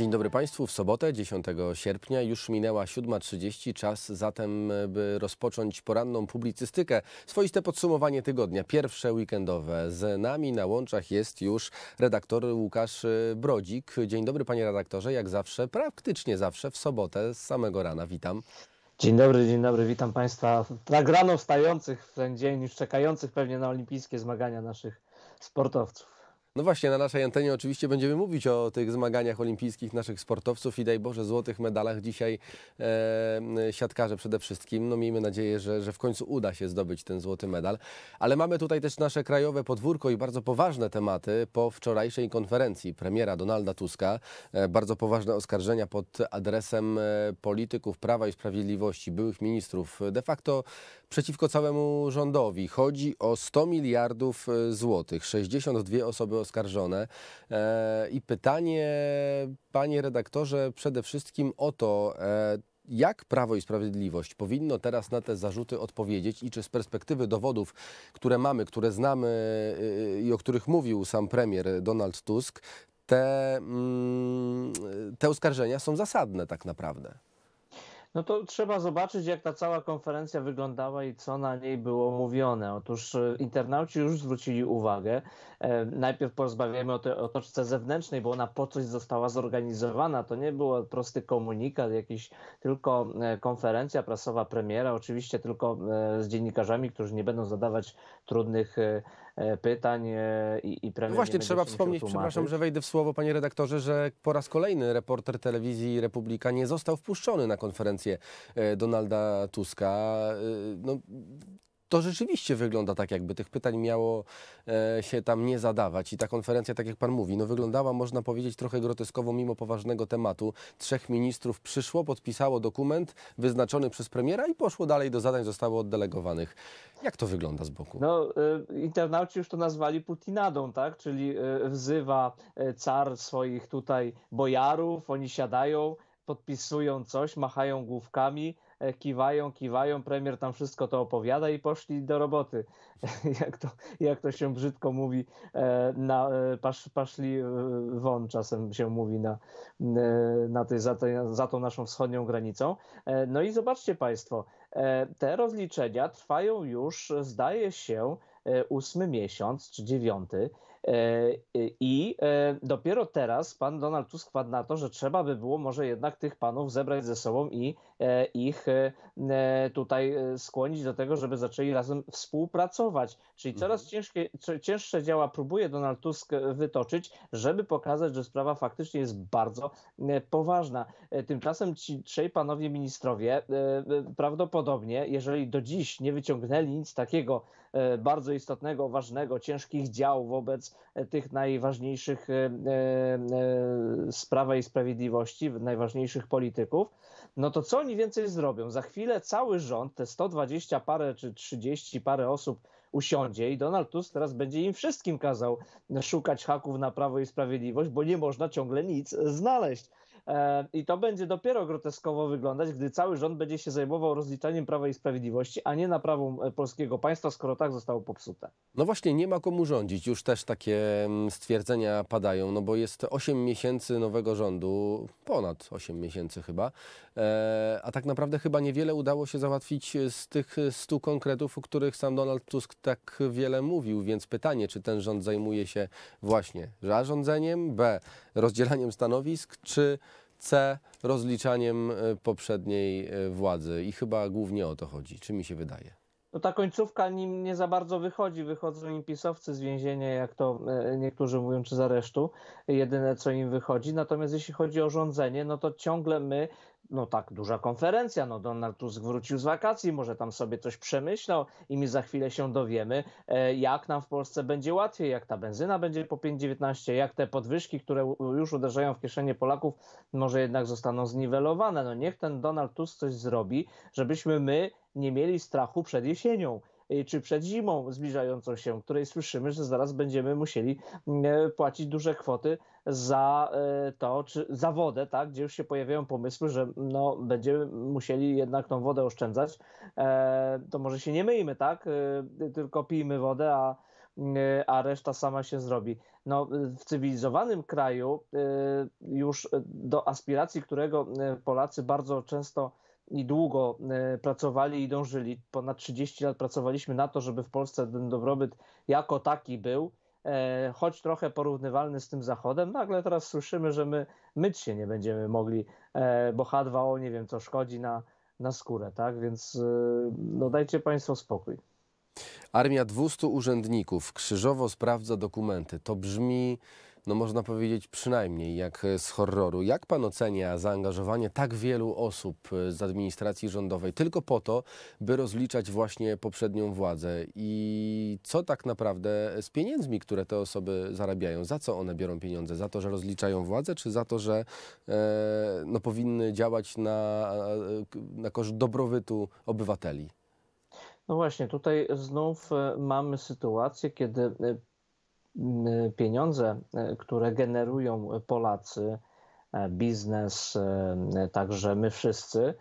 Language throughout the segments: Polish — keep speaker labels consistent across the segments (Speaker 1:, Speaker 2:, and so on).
Speaker 1: Dzień dobry Państwu. W sobotę 10 sierpnia już minęła 7.30. Czas zatem, by rozpocząć poranną publicystykę. Swoiste podsumowanie tygodnia, pierwsze weekendowe. Z nami na łączach jest już redaktor Łukasz Brodzik. Dzień dobry Panie redaktorze. Jak zawsze, praktycznie zawsze w sobotę z samego rana. Witam. Dzień
Speaker 2: dobry, dzień dobry, witam
Speaker 1: Państwa. Tak rano wstających w ten dzień, już czekających
Speaker 2: pewnie na olimpijskie zmagania naszych sportowców.
Speaker 1: No właśnie, na naszej antenie oczywiście będziemy mówić o tych zmaganiach olimpijskich naszych sportowców i daj Boże złotych medalach dzisiaj e, siatkarze przede wszystkim. No miejmy nadzieję, że, że w końcu uda się zdobyć ten złoty medal. Ale mamy tutaj też nasze krajowe podwórko i bardzo poważne tematy po wczorajszej konferencji premiera Donalda Tuska. E, bardzo poważne oskarżenia pod adresem e, polityków Prawa i Sprawiedliwości, byłych ministrów, e, de facto przeciwko całemu rządowi. Chodzi o 100 miliardów e, złotych, 62 osoby oskarżone. E, I pytanie, panie redaktorze, przede wszystkim o to, e, jak Prawo i Sprawiedliwość powinno teraz na te zarzuty odpowiedzieć i czy z perspektywy dowodów, które mamy, które znamy e, i o których mówił sam premier Donald Tusk, te, mm, te oskarżenia są zasadne tak naprawdę?
Speaker 2: No to trzeba zobaczyć, jak ta cała konferencja wyglądała i co na niej było mówione. Otóż e, internauci już zwrócili uwagę. E, najpierw porozmawiamy o tej otoczce zewnętrznej, bo ona po coś została zorganizowana. To nie był prosty komunikat, jakiś tylko e, konferencja prasowa premiera, oczywiście tylko z dziennikarzami, którzy nie będą zadawać
Speaker 1: trudnych pytań E, pytań e, i, i premier no Właśnie trzeba wspomnieć, przepraszam, że wejdę w słowo panie redaktorze, że po raz kolejny reporter telewizji Republika nie został wpuszczony na konferencję e, Donalda Tuska. No, to rzeczywiście wygląda tak, jakby tych pytań miało e, się tam nie zadawać. I ta konferencja, tak jak pan mówi, no wyglądała, można powiedzieć, trochę groteskowo, mimo poważnego tematu. Trzech ministrów przyszło, podpisało dokument wyznaczony przez premiera i poszło dalej do zadań, zostało oddelegowanych. Jak to wygląda z boku?
Speaker 2: No, e, internauci już to nazwali Putinadą, tak? Czyli e, wzywa e, car swoich tutaj bojarów, oni siadają, podpisują coś, machają główkami, E, kiwają, kiwają, premier tam wszystko to opowiada i poszli do roboty. jak, to, jak to się brzydko mówi, e, na, e, pasz, paszli won czasem się mówi na, na tej, za, tej, za tą naszą wschodnią granicą. No i zobaczcie Państwo, te rozliczenia trwają już, zdaje się, ósmy miesiąc czy dziewiąty. I dopiero teraz pan Donald Tusk wpadł na to, że trzeba by było może jednak tych panów zebrać ze sobą i E, ich e, tutaj e, skłonić do tego, żeby zaczęli razem współpracować. Czyli mhm. coraz ciężkie, cięższe działa próbuje Donald Tusk wytoczyć, żeby pokazać, że sprawa faktycznie jest bardzo poważna. Tymczasem ci trzej panowie ministrowie prawdopodobnie, jeżeli do dziś nie wyciągnęli nic takiego bardzo istotnego, ważnego, ciężkich dział wobec tych najważniejszych z i Sprawiedliwości, najważniejszych polityków, no to co oni oni więcej zrobią? Za chwilę cały rząd, te 120 parę czy 30 parę osób usiądzie i Donald Tusk teraz będzie im wszystkim kazał szukać haków na Prawo i Sprawiedliwość, bo nie można ciągle nic znaleźć. E, I to będzie dopiero groteskowo wyglądać, gdy cały rząd będzie się zajmował rozliczaniem Prawa i Sprawiedliwości, a nie naprawą e, polskiego państwa, skoro tak zostało popsute.
Speaker 1: No właśnie, nie ma komu rządzić. Już też takie mm, stwierdzenia padają, no bo jest 8 miesięcy nowego rządu, ponad 8 miesięcy chyba, e, a tak naprawdę chyba niewiele udało się załatwić z tych 100 konkretów, o których sam Donald Tusk tak wiele mówił, więc pytanie, czy ten rząd zajmuje się właśnie A rządzeniem, B rozdzielaniem stanowisk, czy C rozliczaniem e, poprzedniej e, władzy. I chyba głównie o to chodzi, czy mi się wydaje.
Speaker 2: No ta końcówka nim nie za bardzo wychodzi. Wychodzą im pisowcy z więzienia, jak to e, niektórzy mówią, czy z aresztu. Jedyne, co im wychodzi. Natomiast jeśli chodzi o rządzenie, no to ciągle my no tak duża konferencja, no Donald Tusk wrócił z wakacji, może tam sobie coś przemyślał i mi za chwilę się dowiemy, e, jak nam w Polsce będzie łatwiej, jak ta benzyna będzie po 5,19, jak te podwyżki, które już uderzają w kieszenie Polaków, może jednak zostaną zniwelowane. No niech ten Donald Tusk coś zrobi, żebyśmy my nie mieli strachu przed jesienią Y, czy przed zimą zbliżającą się, której słyszymy, że zaraz będziemy musieli mm, e, płacić duże kwoty za e, to, czy za wodę, tak, gdzie już się pojawiają pomysły, że no, będziemy musieli jednak tą wodę oszczędzać, e, to może się nie myjmy, tak, tylko pijmy wodę, a a reszta sama się zrobi. No, w cywilizowanym kraju już do aspiracji, którego Polacy bardzo często i długo e, pracowali i dążyli. Ponad 30 lat pracowaliśmy na to, żeby w Polsce ten dobrobyt jako taki był, e, choć trochę porównywalny z tym zachodem. Nagle teraz słyszymy, że my myć się nie będziemy mogli, e, bo H2O nie wiem co szkodzi na, na skórę, tak? Więc no dajcie Państwo spokój.
Speaker 1: Armia 200 urzędników krzyżowo sprawdza dokumenty. To brzmi no można powiedzieć przynajmniej jak e, z horroru. Jak pan ocenia zaangażowanie tak wielu osób e, z administracji rządowej tylko po to, by rozliczać właśnie poprzednią władzę i co tak naprawdę z pieniędzmi, które te osoby zarabiają? Za co one biorą pieniądze? Za to, że rozliczają władzę, czy za to, że e, no, powinny działać na, na korzyść dobrobytu obywateli?
Speaker 2: No właśnie, tutaj znów e, mamy sytuację, kiedy pieniądze, e, które generują Polacy, e, biznes, e, także my wszyscy,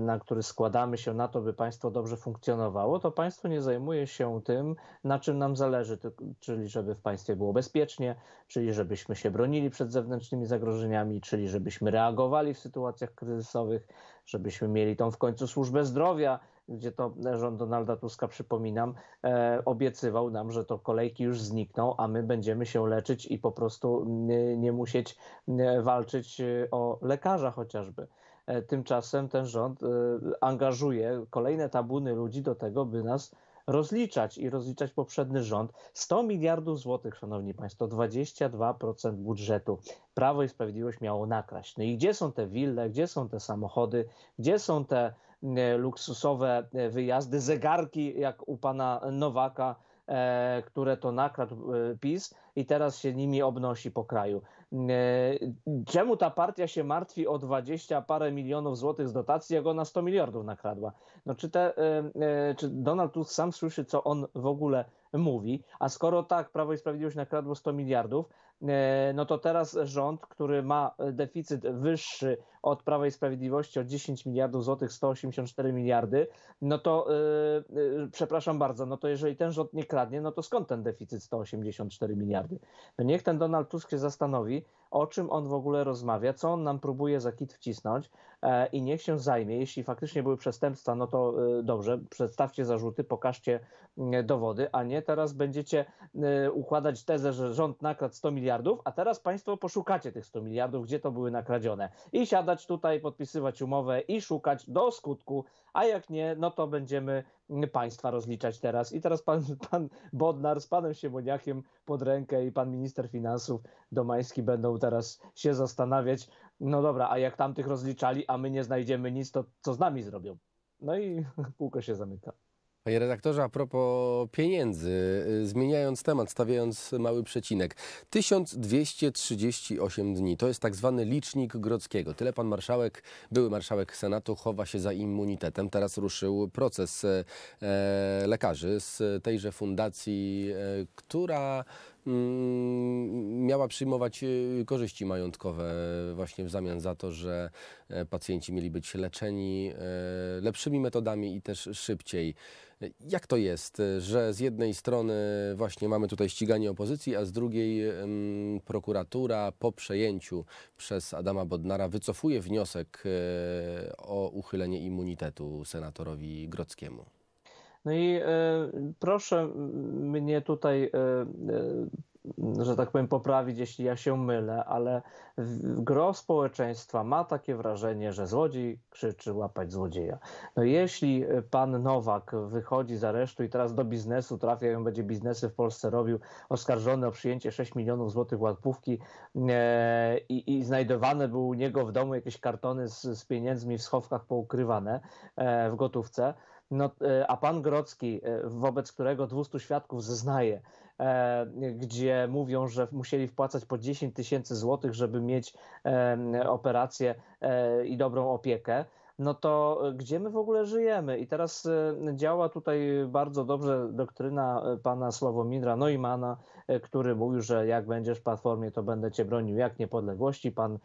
Speaker 2: na który składamy się na to, by państwo dobrze funkcjonowało, to państwo nie zajmuje się tym, na czym nam zależy, czyli żeby w państwie było bezpiecznie, czyli żebyśmy się bronili przed zewnętrznymi zagrożeniami, czyli żebyśmy reagowali w sytuacjach kryzysowych, żebyśmy mieli tą w końcu służbę zdrowia, gdzie to e, rząd Donalda Tuska, przypominam, e, obiecywał nam, że to kolejki już znikną, a my będziemy się leczyć i po prostu nie musieć e, walczyć o lekarza chociażby. Tymczasem ten rząd angażuje kolejne tabuny ludzi do tego, by nas rozliczać i rozliczać poprzedni rząd. 100 miliardów złotych, szanowni państwo, 22% budżetu. Prawo i Sprawiedliwość miało nakraść. No i gdzie są te wille, gdzie są te samochody, gdzie są te E, luksusowe e, wyjazdy, zegarki jak u pana Nowaka, e, które to nakradł PiS i teraz się nimi obnosi po kraju. Czemu ta partia się martwi o 20 parę milionów złotych z dotacji, jak ona 100 miliardów nakradła? No czy, te, czy Donald Tusk sam słyszy, co on w ogóle mówi? A skoro tak, Prawo i Sprawiedliwość nakradło 100 miliardów, no to teraz rząd, który ma deficyt wyższy od Prawa i Sprawiedliwości o 10 miliardów złotych, 184 miliardy, no to yy, yy, przepraszam bardzo, no to jeżeli ten rząd nie kradnie, no to skąd ten deficyt 184 miliardy? No niech ten Donald Tusk się zastanowi, o czym on w ogóle rozmawia, co on nam próbuje za kit wcisnąć e, i niech się zajmie. Jeśli faktycznie były przestępstwa, no to e, dobrze, przedstawcie zarzuty, pokażcie e, dowody, a nie teraz będziecie e, układać tezę, że rząd nakradł 100 miliardów, a teraz państwo poszukacie tych 100 miliardów, gdzie to były nakradzione i siada siadać tutaj, podpisywać umowę i szukać do skutku, a jak nie, no to będziemy państwa rozliczać teraz. I teraz pan, pan Bodnar z panem Siemoniakiem pod rękę i pan minister finansów Domański będą teraz się zastanawiać, no dobra, a jak tamtych rozliczali, a my nie znajdziemy nic, to co z nami zrobią?
Speaker 1: No i kółko się zamyka. Panie redaktorze, a propos pieniędzy, y, zmieniając temat, stawiając mały przecinek. 1238 dni to jest tak zwany licznik Grockiego. Tyle pan marszałek, były marszałek Senatu, chowa się za immunitetem. Teraz ruszył proces e, e, lekarzy z tejże fundacji, e, która Mm, miała przyjmować y, korzyści majątkowe właśnie w zamian za to, że e, pacjenci mieli być leczeni e, lepszymi metodami i też szybciej. Jak to jest, że z jednej strony właśnie mamy tutaj ściganie opozycji, a z drugiej prokuratura po przejęciu przez Adama Bodnara wycofuje wniosek e, o uchylenie immunitetu senatorowi Grockiemu?
Speaker 2: No i e, proszę mnie tutaj e, e, że tak powiem, poprawić, jeśli ja się mylę, ale gro społeczeństwa ma takie wrażenie, że złodziej krzyczy łapać złodzieja. No jeśli pan Nowak wychodzi z aresztu i teraz do biznesu trafia, ją będzie biznesy w Polsce robił, oskarżony o przyjęcie 6 milionów złotych łapówki e, i, i znajdowane były u niego w domu jakieś kartony z, z pieniędzmi w schowkach poukrywane e, w gotówce, no, e, a pan Grocki, e, wobec którego 200 świadków zeznaje, e, gdzie mówią, że musieli wpłacać po 10 tysięcy złotych, żeby mieć operację i dobrą opiekę, no to gdzie my w ogóle żyjemy? I teraz działa tutaj bardzo dobrze doktryna pana Sławomira Neumana, który mówił, że jak będziesz w Platformie, to będę cię bronił jak niepodległości. Pan,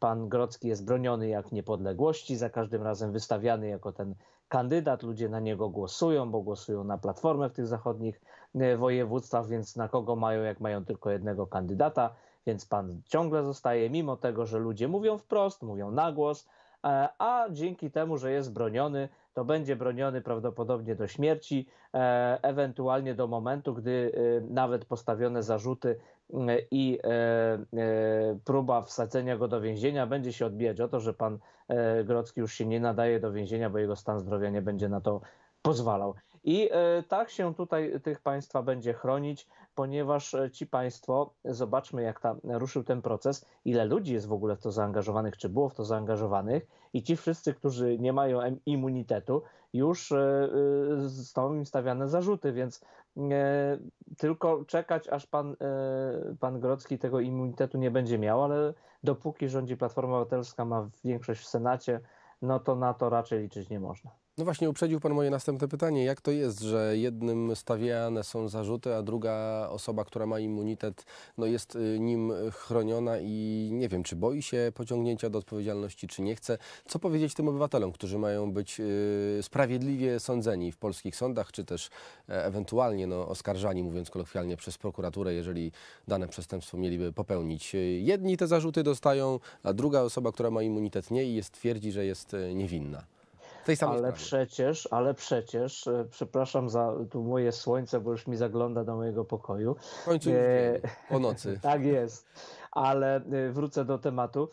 Speaker 2: pan Grocki jest broniony jak niepodległości, za każdym razem wystawiany jako ten kandydat, ludzie na niego głosują, bo głosują na platformę w tych zachodnich e, województwach, więc na kogo mają, jak mają tylko jednego kandydata, więc pan ciągle zostaje, mimo tego, że ludzie mówią wprost, mówią na głos, e, a dzięki temu, że jest broniony, to będzie broniony prawdopodobnie do śmierci, e, ewentualnie do momentu, gdy e, nawet postawione zarzuty e, i próba wsadzenia go do więzienia będzie się odbijać o to, że pan Grocki już się nie nadaje do więzienia, bo jego stan zdrowia nie będzie na to pozwalał. I e, tak się tutaj tych państwa będzie chronić, ponieważ e, ci państwo, zobaczmy jak tam ruszył ten proces, ile ludzi jest w ogóle w to zaangażowanych, czy było w to zaangażowanych i ci wszyscy, którzy nie mają immunitetu, już e, są im stawiane zarzuty, więc tylko czekać, aż pan, pan Grocki tego immunitetu nie będzie miał, ale dopóki rządzi Platforma Obywatelska, ma większość w Senacie, no to na to raczej liczyć nie można.
Speaker 1: No właśnie, uprzedził Pan moje następne pytanie. Jak to jest, że jednym stawiane są zarzuty, a druga osoba, która ma immunitet, no jest y, nim chroniona i nie wiem, czy boi się pociągnięcia do odpowiedzialności, czy nie chce. Co powiedzieć tym obywatelom, którzy mają być y, sprawiedliwie sądzeni w polskich sądach, czy też e, ewentualnie no, oskarżani, mówiąc kolokwialnie, przez prokuraturę, jeżeli dane przestępstwo mieliby popełnić? Y, jedni te zarzuty dostają, a druga osoba, która ma immunitet, nie i jest, twierdzi, że jest niewinna tej samej ale
Speaker 2: Przecież, ale przecież, e, przepraszam za tu moje słońce, bo już mi zagląda do mojego pokoju. W końcu już e... Po nocy. tak jest, ale e, wrócę do tematu.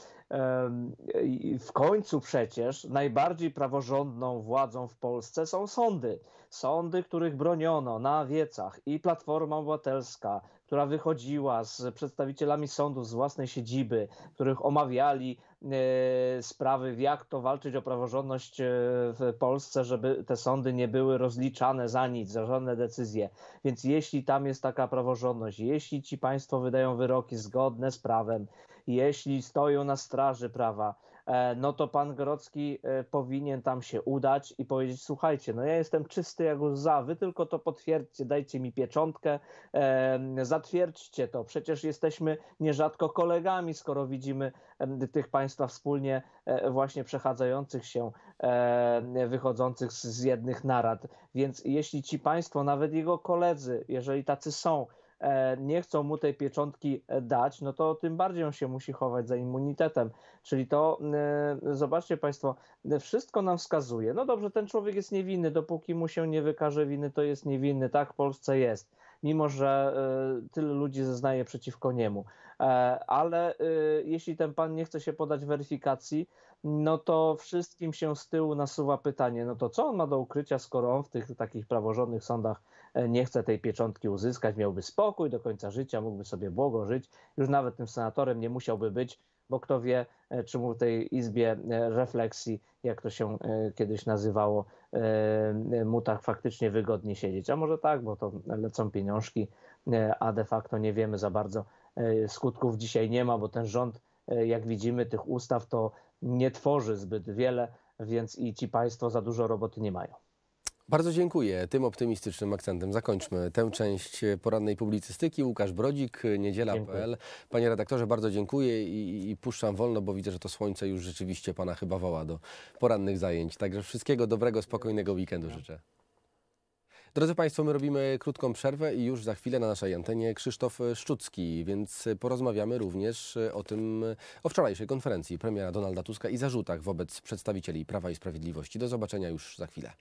Speaker 2: W końcu przecież najbardziej praworządną władzą w Polsce są sądy. Sądy, których broniono na wiecach i Platforma Obywatelska, która wychodziła z przedstawicielami sądów z własnej siedziby, których omawiali e, sprawy, jak to walczyć o praworządność e, w Polsce, żeby te sądy nie były rozliczane za nic, za żadne decyzje. Więc jeśli tam jest taka praworządność, jeśli ci państwo wydają wyroki zgodne z prawem, jeśli stoją na straży prawa, E, no to pan Grocki e, powinien tam się udać i powiedzieć, słuchajcie, no ja jestem czysty jak łza, wy tylko to potwierdźcie, dajcie mi pieczątkę, e, zatwierdźcie to, przecież jesteśmy nierzadko kolegami, skoro widzimy tych państwa wspólnie właśnie przechadzających się, wychodzących z jednych narad, więc jeśli ci państwo, nawet jego koledzy, jeżeli tacy są, E, nie chcą mu tej pieczątki e, dać, no to tym bardziej on się musi chować za immunitetem. Czyli to, e, zobaczcie Państwo, wszystko nam wskazuje. No dobrze, ten człowiek jest niewinny, dopóki mu się nie wykaże winy, to jest niewinny. Tak w Polsce jest mimo że y, tyle ludzi zeznaje przeciwko niemu. E, ale y, jeśli ten pan nie chce się podać weryfikacji, no to wszystkim się z tyłu nasuwa pytanie, no to co on ma do ukrycia, skoro on w tych takich praworządnych sądach nie chce tej pieczątki uzyskać, miałby spokój do końca życia, mógłby sobie błogo żyć, już nawet tym senatorem nie musiałby być, bo kto wie, e, czy mu w tej izbie e, refleksji, jak to się e, kiedyś nazywało, mu tak faktycznie wygodnie siedzieć. A może tak, bo to lecą pieniążki, a de facto nie wiemy za bardzo. Skutków dzisiaj nie ma, bo ten rząd, jak widzimy, tych ustaw to nie tworzy zbyt wiele, więc i ci państwo za dużo roboty nie mają.
Speaker 1: Bardzo dziękuję. Tym optymistycznym akcentem zakończmy tę część porannej publicystyki. Łukasz Brodzik, niedziela.pl. Panie redaktorze, bardzo dziękuję i, i puszczam wolno, bo widzę, że to słońce już rzeczywiście pana chyba woła do porannych zajęć. Także wszystkiego dobrego, spokojnego weekendu życzę. Drodzy Państwo, my robimy krótką przerwę i już za chwilę na naszej antenie Krzysztof Szczucki, więc porozmawiamy również o tym, o wczorajszej konferencji premiera Donalda Tuska i zarzutach wobec przedstawicieli Prawa i Sprawiedliwości. Do zobaczenia już za chwilę.